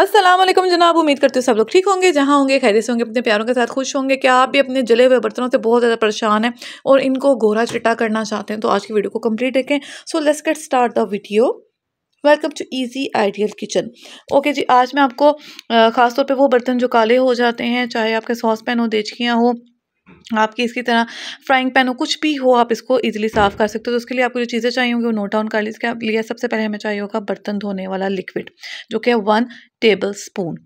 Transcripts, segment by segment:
असलम जनाब उम्मीद करते हो सब लोग ठीक होंगे जहाँ होंगे खैर से होंगे अपने प्यारों के साथ खुश होंगे क्या आप भी अपने जले हुए बर्तनों से बहुत ज़्यादा परेशान हैं और इनको गोरा चिट्टा करना चाहते हैं तो आज की वीडियो को कंप्लीट देखें so let's get start the video welcome to easy ideal kitchen okay जी आज मैं आपको ख़ासतौर पे वो बर्तन जो काले हो जाते हैं चाहे आपके सॉस पैन हो देचकियाँ हो आपकी इसकी तरह फ्राइंग पैन हो कुछ भी हो आप इसको ईजिली साफ़ कर सकते हो तो उसके लिए आपको जो चीज़ें चाहिए होंगी वो नोट डाउन कर लीजिए आप लिया सबसे पहले हमें चाहिए होगा बर्तन धोने वाला लिक्विड जो कि है वन टेबल स्पून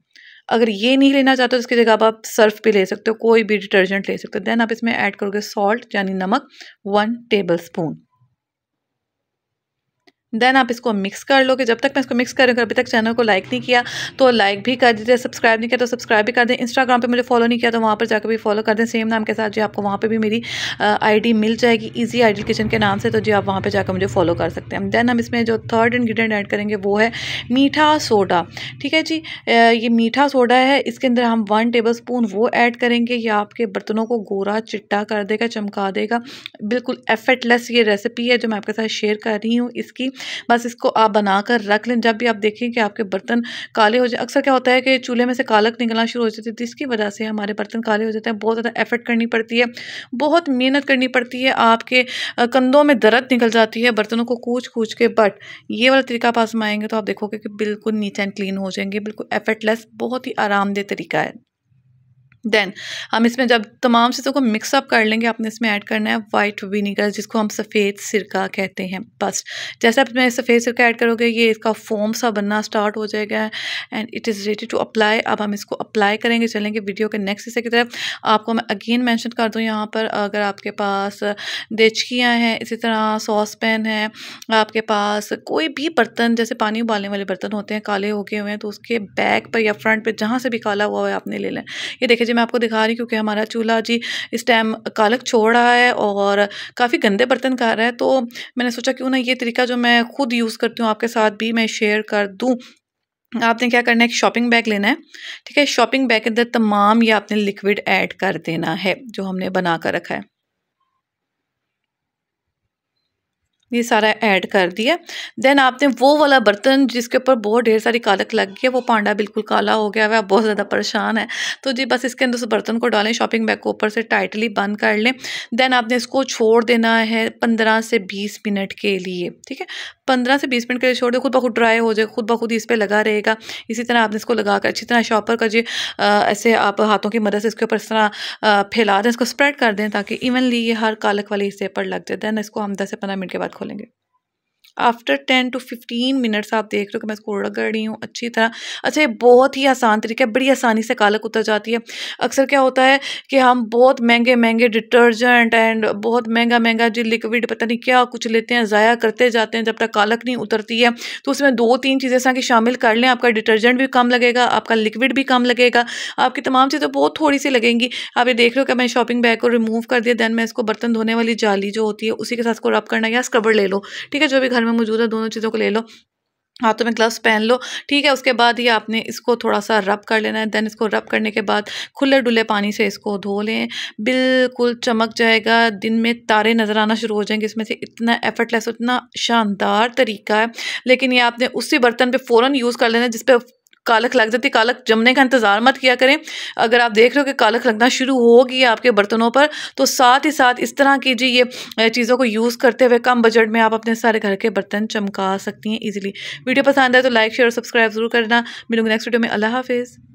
अगर ये नहीं लेना चाहते तो इसकी जगह आप सर्फ भी ले सकते हो कोई भी डिटर्जेंट ले सकते हो देन आप इसमें ऐड करोगे सॉल्ट यानी नमक वन टेबल स्पून देन आप इसको मिक्स कर लोगे जब तक मैं इसको मिक्स कर रही अभी तक चैनल को लाइक नहीं किया तो लाइक भी कर दीजिए सब्सक्राइब नहीं किया तो सब्सक्राइब भी कर दें इंस्टाग्राम पे मुझे फॉलो नहीं किया तो वहाँ पर जाकर भी फॉलो कर दें सेम नाम के साथ जी आपको वहाँ पे भी मेरी आईडी मिल जाएगी ईजी आइडल किचन के नाम से तो जी आप वहाँ पर जाकर मुझे फॉलो कर सकते हैं देन हम इसमें जो थर्ड इन्ग्रीडियंट ऐड करेंगे वो है मीठा सोडा ठीक है जी ये मीठा सोडा है इसके अंदर हम वन टेबल स्पून वो ऐड करेंगे ये आपके बर्तनों को गोरा चिट्टा कर देगा चमका देगा बिल्कुल एफर्टलेस ये रेसिपी है जो मैं आपके साथ शेयर कर रही हूँ इसकी बस इसको आप बना कर रख लें जब भी आप देखें कि आपके बर्तन काले हो जाए अक्सर क्या होता है कि चूल्हे में से कालक निकलना शुरू हो जाती है जिसकी वजह से हमारे बर्तन काले हो जाते हैं बहुत ज़्यादा एफर्ट करनी पड़ती है बहुत मेहनत करनी पड़ती है आपके कंधों में दर्द निकल जाती है बर्तनों को कूच कूच के बट ये वाला तरीका में आएंगे तो आप देखोगे कि बिल्कुल नीट एंड क्लीन हो जाएंगे बिल्कुल एफर्टलेस बहुत ही आरामदेह तरीका है देन हम इसमें जब तमाम चीज़ों को मिक्सअप कर लेंगे आपने इसमें ऐड करना है वाइट विनीगर जिसको हम सफ़ेद सिरका कहते हैं बस जैसे आप इसमें सफ़ेद सिरका ऐड करोगे ये इसका फोम सा बनना स्टार्ट हो जाएगा and it is ready to apply अब हम इसको अप्लाई करेंगे चलेंगे वीडियो के नेक्स्ट हिस्से की तरफ आपको मैं अगेन मैंशन कर दूँ यहाँ पर अगर आपके पास देचकियाँ हैं इसी तरह सॉस पैन है आपके पास कोई भी बर्तन जैसे पानी उबालने वाले बर्तन होते हैं काले हो गए हुए हैं तो उसके बैक पर या फ्रंट पर जहाँ से भी काला हुआ है आपने ले लें ये देखिए मैं आपको दिखा रही क्योंकि हमारा चूल्हा जी इस टाइम कालक छोड़ रहा है और काफ़ी गंदे बर्तन का रहा है तो मैंने सोचा क्यों ना ये तरीका जो मैं खुद यूज़ करती हूँ आपके साथ भी मैं शेयर कर दूँ आपने क्या करना है एक शॉपिंग बैग लेना है ठीक है शॉपिंग बैग के अंदर तमाम ये आपने लिक्विड ऐड कर देना है जो हमने बना कर रखा है ये सारा ऐड कर दिया देन आपने वो वाला बर्तन जिसके ऊपर बहुत ढेर सारी कालक लग गई है वो पांडा बिल्कुल काला हो गया है आप बहुत ज़्यादा परेशान है तो जी बस इसके अंदर उस बर्तन को डालें शॉपिंग बैग को ऊपर से टाइटली बंद कर लें देन आपने इसको छोड़ देना है पंद्रह से बीस मिनट के लिए ठीक है पंद्रह से बीस मिनट के लिए छोड़ दे खुद बखुद ड्राई हो जाए खुद ब खुद इस पर लगा रहेगा इसी तरह आपने इसको लगा कर अच्छी तरह शॉपर का ऐसे आप हाथों की मदद से इसके ऊपर इस तरह फैला दें इसको स्प्रेड कर दें ताकि इवनली ये हर कालक वाले हिस्से पर लग जाए देन इसको हम दस से पंद्रह मिनट के बाद खोलेंगे after ten to fifteen minutes आप देख रहे हो कि मैं इसको रगड़ रही हूँ अच्छी तरह अच्छा ये बहुत ही आसान तरीका है बड़ी आसानी से कालक उतर जाती है अक्सर क्या होता है कि हम बहुत महंगे महंगे डिटर्जेंट एंड बहुत महंगा महंगा जो लिक्विड पता नहीं क्या कुछ लेते हैं ज़ाया करते जाते हैं जब तक कालक नहीं उतरती है तो उसमें दो तीन चीज़ें ऐसा कि शामिल कर लें आपका डिटर्जेंट भी कम लगेगा आपका लिक्विड भी कम लगेगा आपकी तमाम चीज़ें बहुत थोड़ी सी लगेंगी आप ये देख रहे हो कि मैं शॉपिंग बैग को रिमूव कर दिया देन मैं इसको बर्तन धोने वाली जाली जो होती है उसी के साथ उसको रब करना या स्क्रबर ले लो ठीक है जो भी घर में मौजूद है दोनों चीज़ों को ले लो हाथों में ग्लव्स पहन लो ठीक है उसके बाद ये आपने इसको थोड़ा सा रब कर लेना है दैन इसको रब करने के बाद खुले डुले पानी से इसको धो लें बिल्कुल चमक जाएगा दिन में तारे नज़र आना शुरू हो जाएंगे इसमें से इतना एफर्टलेस इतना शानदार तरीका है लेकिन ये आपने उसी बर्तन पे फ़ौरन यूज़ कर लेना है जिस पर कालक लग जाती कालक जमने का इंतज़ार मत किया करें अगर आप देख रहे हो कि कालक लगना शुरू हो आपके बर्तनों पर तो साथ ही साथ इस तरह की जी ये चीज़ों को यूज़ करते हुए कम बजट में आप अपने सारे घर के बर्तन चमका सकती हैं ईजिली वीडियो पसंद आए तो लाइक शेयर और सब्सक्राइब जरूर करना मिलूंगी नेक्स्ट वीडियो में अल्लाह हाफिज़